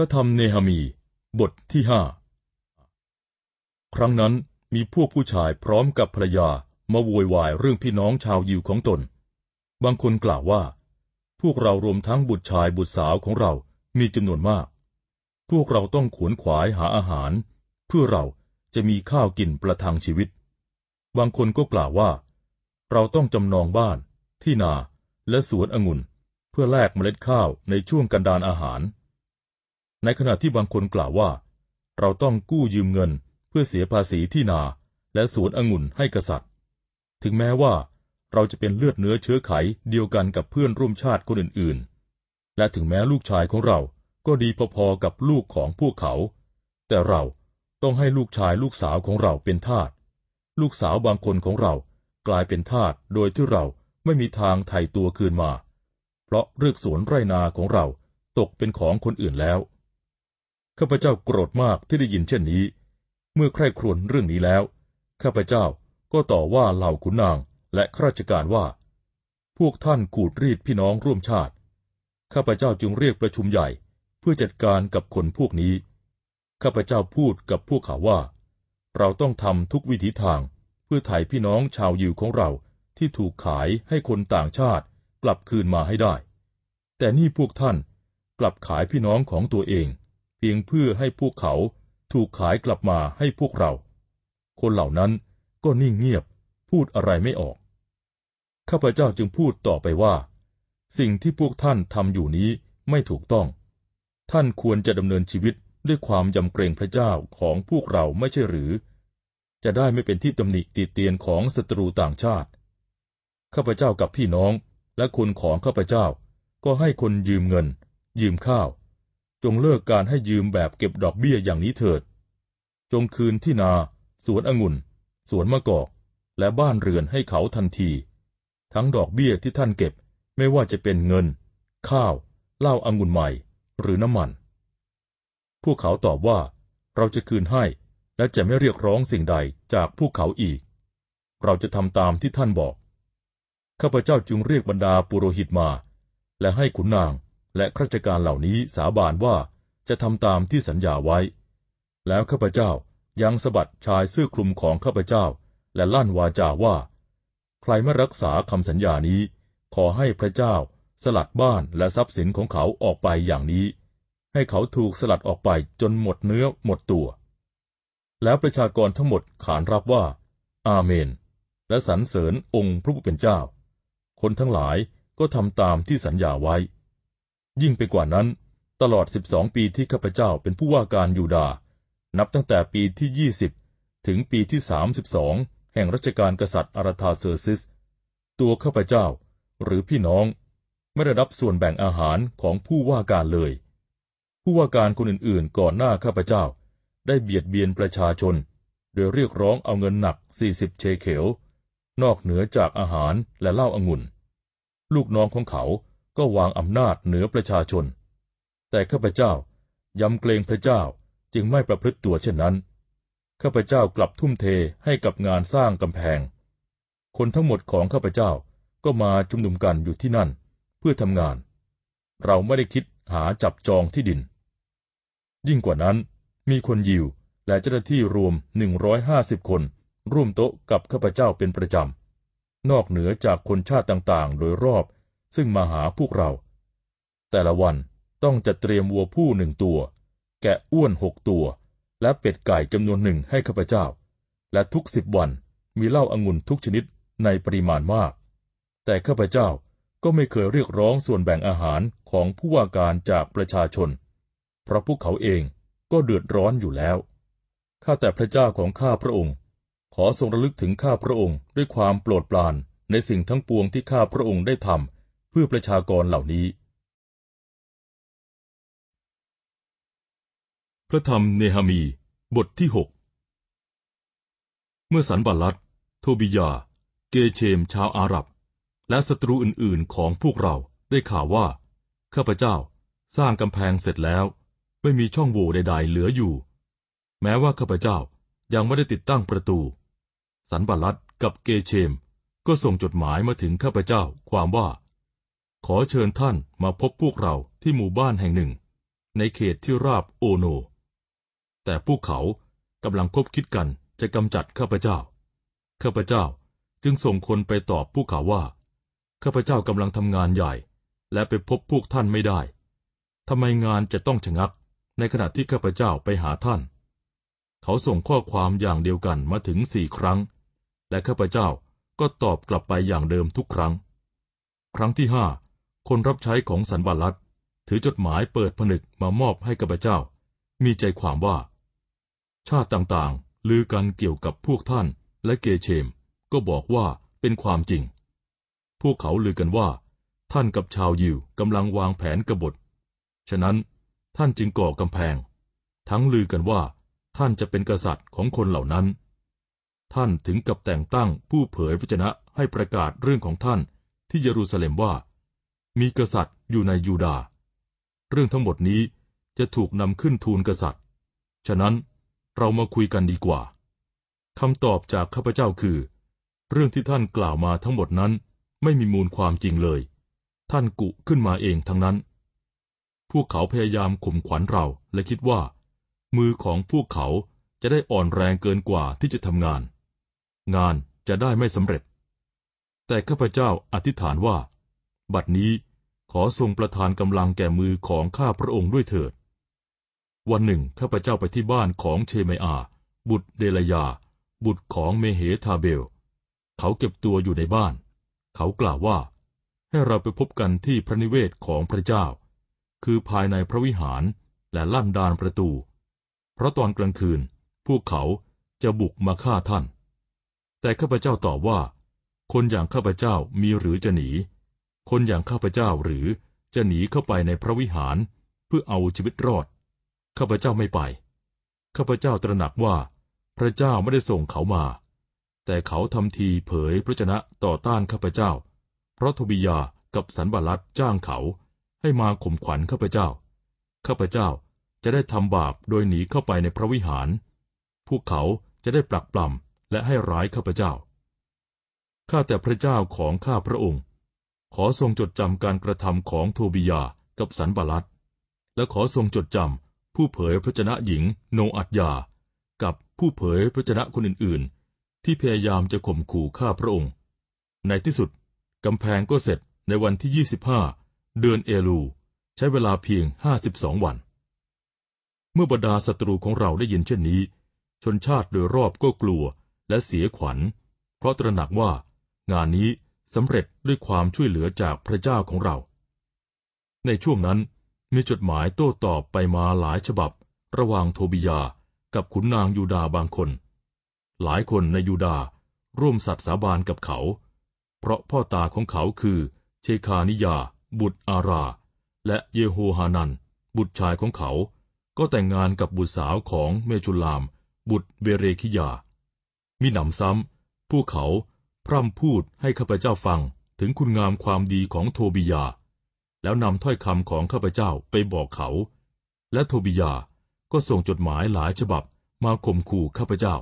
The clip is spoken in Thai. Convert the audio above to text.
พระธรรมเนหมี บทที่ห้าครั้งนั้นมีพวกผู้ชายพร้อมกับภรรยามาโวยวายเรื่องพี่น้องชาวยิวของตน บางคนกล่าวว่า พวกเรารวมทั้งบุตรชายบุตรสาวของเรา มีจำนวนมาก พวกเราต้องขวนขวายหาอาหาร เพื่อเราจะมีข้าวกินประทังชีวิต บางคนก็กล่าวว่า เราต้องจำนองบ้าน ที่นาและสวนองุ่นเพื่อแลกเมล็ดข้าวในช่วงกันดานอาหารในขณะที่บางคนกล่าวว่า เราต้องกู้ยืมเงินเพื่อเสียภาษีที่นาและสวนองุ่นให้กษัตริย์ถึงแม้ว่าเราจะเป็นเลือดเนื้อเชื้อไขเดียวกันกับเพื่อนร่วมชาติคนอื่น ๆ และถึงแม้ลูกชายของเรา ก็ดีพอ ๆ กับลูกของพวกเขา แต่เราต้องให้ลูกชายลูกสาวของเราเป็นทาสลูกสาวบางคนของเรากลายเป็นทาสโดยที่เราไม่มีทางไถ่ตัวคืนมา เพราะเรือกสวนไรนาของเราตกเป็นของคนอื่นแล้วข้าพเจ้าโกรธมากที่ได้ยินเช่นนี้ เมื่อใคร่ครวญเรื่องนี้แล้ว ข้าพเจ้าก็ต่อว่าเหล่าขุนนางและข้าราชการว่า พวกท่านขูดรีดพี่น้องร่วมชาติ ข้าพเจ้าจึงเรียกประชุมใหญ่เพื่อจัดการกับคนพวกนี้ ข้าพเจ้าพูดกับพวกเขาว่า เราต้องทำทุกวิถีทางเพื่อไถ่พี่น้องชาวยิวของเราที่ถูกขายให้คนต่างชาติ กลับคืนมาให้ได้ แต่นี่พวกท่านกลับขายพี่น้องของตัวเองเพียงเพื่อให้พวกเขาถูกขายกลับมาให้พวกเรา คนเหล่านั้นก็นิ่งเงียบ พูดอะไรไม่ออกข้าพเจ้าจึงพูดต่อไปว่า สิ่งที่พวกท่านทำอยู่นี้ไม่ถูกต้อง ท่านควรจะดำเนินชีวิตด้วยความยำเกรงพระเจ้าของพวกเราไม่ใช่หรือ จะได้ไม่เป็นที่ตำหนิติเตียนของศัตรูต่างชาติข้าพเจ้ากับพี่น้องและคนของข้าพเจ้า ก็ให้คนยืมเงิน ยืมข้าวจงเลิกการให้ยืมแบบเก็บดอกเบี้ยอย่างนี้เถิด จงคืนที่นา สวนองุ่น สวนมะกอก และบ้านเรือนให้เขาทันที ทั้งดอกเบี้ยที่ท่านเก็บ ไม่ว่าจะเป็นเงิน ข้าว เหล้าองุ่นใหม่ หรือน้ำมัน พวกเขาตอบว่า เราจะคืนให้ และจะไม่เรียกร้องสิ่งใดจากพวกเขาอีก เราจะทำตามที่ท่านบอก ข้าพเจ้าจึงเรียกบรรดาปุโรหิตมา และให้ขุนนางและข้าราชการเหล่านี้สาบานว่าจะทำตามที่สัญญาไว้ แล้วข้าพเจ้ายังสะบัดชายเสื้อคลุมของข้าพเจ้า และลั่นวาจาว่า ใครไม่รักษาคำสัญญานี้ขอให้พระเจ้า สลัดบ้าน และทรัพย์สินของเขาออกไปอย่างนี้ ให้เขาถูกสลัดออกไปจนหมดเนื้อหมดตัว แล้วประชากรทั้งหมดขานรับว่าอาเมน และสรรเสริญองค์พระผู้เป็นเจ้า คนทั้งหลายก็ทำตามที่สัญญาไว้ยิ่งไปกว่านั้นตลอด 12 ปีที่ข้าพเจ้าเป็นผู้ว่าการยูดา นับตั้งแต่ปีที่ 20 ถึงปีที่ 32 แห่งรัชกาลกษัตริย์อาราธาเซอร์ซิส ตัวข้าพเจ้า หรือพี่น้อง ไม่ได้รับส่วนแบ่งอาหารของผู้ว่าการเลย ผู้ว่าการคนอื่นๆก่อนหน้าข้าพเจ้า ได้เบียดเบียนประชาชน โดยเรียกร้องเอาเงินหนัก40เชเขลนอกเหนือจากอาหารและเหล้าอางุ่น ลูกน้องของเขาก็วางอำนาจเหนือประชาชน แต่ข้าพเจ้ายำเกรงพระเจ้าจึงไม่ประพฤติตัวเช่นนั้น ข้าพเจ้ากลับทุ่มเทให้กับงานสร้างกำแพง คนทั้งหมดของข้าพเจ้าก็มาจุมนุมกันอยู่ที่นั่นเพื่อทำงาน เราไม่ได้คิดหาจับจองที่ดิน ยิ่งกว่านั้นมีคนยิวและเจ้าหน้าที่รวม150คน ร่วมโต๊ะกับข้าพเจ้าเป็นประจำนอกเหนือจากคนชาติต่างๆ โดยรอบซึ่งมาหาพวกเรา แต่ละวันต้องจัดเตรียมวัวผู้หนึ่งตัว แกะอ้วนหกตัว และเป็ดไก่จำนวนหนึ่งให้ข้าพเจ้า และทุกสิบวันมีเหล้าอางุ่นทุกชนิดในปริมาณมาก แต่ข้าพเจ้าก็ไม่เคยเรียกร้องส่วนแบ่งอาหารของผู้ว่าการจากประชาชน เพราะพวกเขาเองก็เดือดร้อนอยู่แล้ว ข้าแต่พระเจ้าของข้าพระองค์ ขอทรงระลึกถึงข้าพระองค์ ด้วยความโปรดปรานในสิ่งทั้งปวงที่ข้าพระองค์ได้ทำเพื่อประชากรเหล่านี้ พระธรรมเนหามี บทที่หกเมื่อสันบาลัดโทบิยา เกเชม ชาวอาหรับ และศัตรูอื่น ๆ ของพวกเราได้ข่าวว่า ข้าพเจ้าสร้างกำแพงเสร็จแล้วไม่มีช่องโหว่ใด ๆ เหลืออยู่ แม้ว่าข้าพเจ้ายังไม่ได้ติดตั้งประตู สันบัลัดกับเกเชม ก็ส่งจดหมายมาถึงข้าพเจ้าความว่าขอเชิญท่านมาพบพวกเราที่หมู่บ้านแห่งหนึ่ง ในเขตที่ราบโอโน แต่พวกเขากำลังคบคิดกันจะกำจัดข้าพเจ้า ข้าพเจ้าจึงส่งคนไปตอบพวกเขาว่าข้าพเจ้ากำลังทำงานใหญ่และไปพบพวกท่านไม่ได้ทำไมงานจะต้องชะงักในขณะที่ข้าพเจ้าไปหาท่าน เขาส่งข้อความอย่างเดียวกันมาถึงสี่ครั้ง และข้าพเจ้าก็ตอบกลับไปอย่างเดิมทุกครั้ง ครั้งที่ห้าคนรับใช้ของสันบัลลัต ถือจดหมายเปิดผนึกมามอบให้กับพระเจ้า มีใจความว่า ชาติต่าง ๆ ลือกันเกี่ยวกับพวกท่านและเกเชม ก็บอกว่าเป็นความจริง พวกเขาลือกันว่า ท่านกับชาวยิวกำลังวางแผนกบฏ ฉะนั้นท่านจึงก่อกำแพง ทั้งลือกันว่า ท่านจะเป็นกษัตริย์ของคนเหล่านั้น ท่านถึงกับแต่งตั้งผู้เผยพระชนะให้ประกาศเรื่องของท่านที่เยรูซาเล็มว่ามีกษัตริย์อยู่ในยูดาเรื่องทั้งหมดนี้จะถูกนำขึ้นทูลกษัตริย์ ฉะนั้นเรามาคุยกันดีกว่าคำตอบจากข้าพเจ้าคือ เรื่องที่ท่านกล่าวมาทั้งหมดนั้นไม่มีมูลความจริงเลย ท่านกุขึ้นมาเองทั้งนั้นพวกเขาพยายามข่มขวัญเราและคิดว่า มือของพวกเขาจะได้อ่อนแรงเกินกว่าที่จะทำงาน งานจะได้ไม่สำเร็จ แต่ข้าพเจ้าอธิษฐานว่า บัดนี้ขอทรงประทานกำลังแก่มือของข้าพระองค์ด้วยเถิด วันหนึ่งข้าพเจ้าไปที่บ้านของเชเมอาบุตรเดลยา บุตรของเมเหทาเบล เขาเก็บตัวอยู่ในบ้าน เขากล่าวว่า ให้เราไปพบกันที่พระนิเวศของพระเจ้า คือภายในพระวิหารและลั่นดานประตู เพราะตอนกลางคืนพวกเขาจะบุกมาฆ่าท่าน แต่ข้าพเจ้าตอบว่า คนอย่างข้าพเจ้ามีหรือจะหนีคนอย่างข้าพเจ้าหรือจะหนีเข้าไปในพระวิหารเพื่อเอาชีวิตรอดข้าพเจ้าไม่ไป ข้าพเจ้าตระหนักว่า พระเจ้าไม่ได้ส่งเขามา แต่เขาทำทีเผยพระชนะต่อต้านข้าพเจ้า เพราะทบิยากับสันบาลัดจ้างเขาให้มาข่มขวัญข้าพเจ้า ข้าพเจ้าจะได้ทำบาปโดยหนีเข้าไปในพระวิหาร พวกเขาจะได้ปลักปล้ำและให้ร้ายข้าพเจ้า ข้าแต่พระเจ้าของข้าพระองค์ขอทรงจดจำการกระทำของโทบิยากับสันบาลัตและขอทรงจดจำผู้เผยพระชนะหญิงโนอัตยากับผู้เผยพระชนะคนอื่น ๆ ที่พยายามจะข่มขู่ฆ่าพระองค์ ในที่สุดกำแพงก็เสร็จในวันที่ 25 เดือนเอลู ใช้เวลาเพียง 52 วัน เมื่อบรรดาศัตรูของเราได้ยินเช่นนี้ ชนชาติโดยรอบก็กลัวและเสียขวัญ เพราะตระหนักว่างานนี้สำเร็จด้วยความช่วยเหลือจากพระเจ้าของเรา ในช่วงนั้นมีจดหมายโต้ตอบไปมาหลายฉบับ ระหว่างโทบิยา กับขุนนางยูดาบางคน หลายคนในยูดา ร่วมสัตย์สาบานกับเขา เพราะพ่อตาของเขาคือ เชคานิยา บุตรอารา และเยโฮฮานัน บุตรชายของเขา ก็แต่งงานกับบุตรสาวของเมชุลาม บุตรเบเรคิยา มิหนำซ้ำพวกเขาพร่ำพูดให้ข้าพเจ้าฟังถึงคุณงามความดีของโทบิยา แล้วนำถ้อยคำของข้าพเจ้าไปบอกเขา และโทบิยาก็ส่งจดหมายหลายฉบับมาข่มขู่ข้าพเจ้า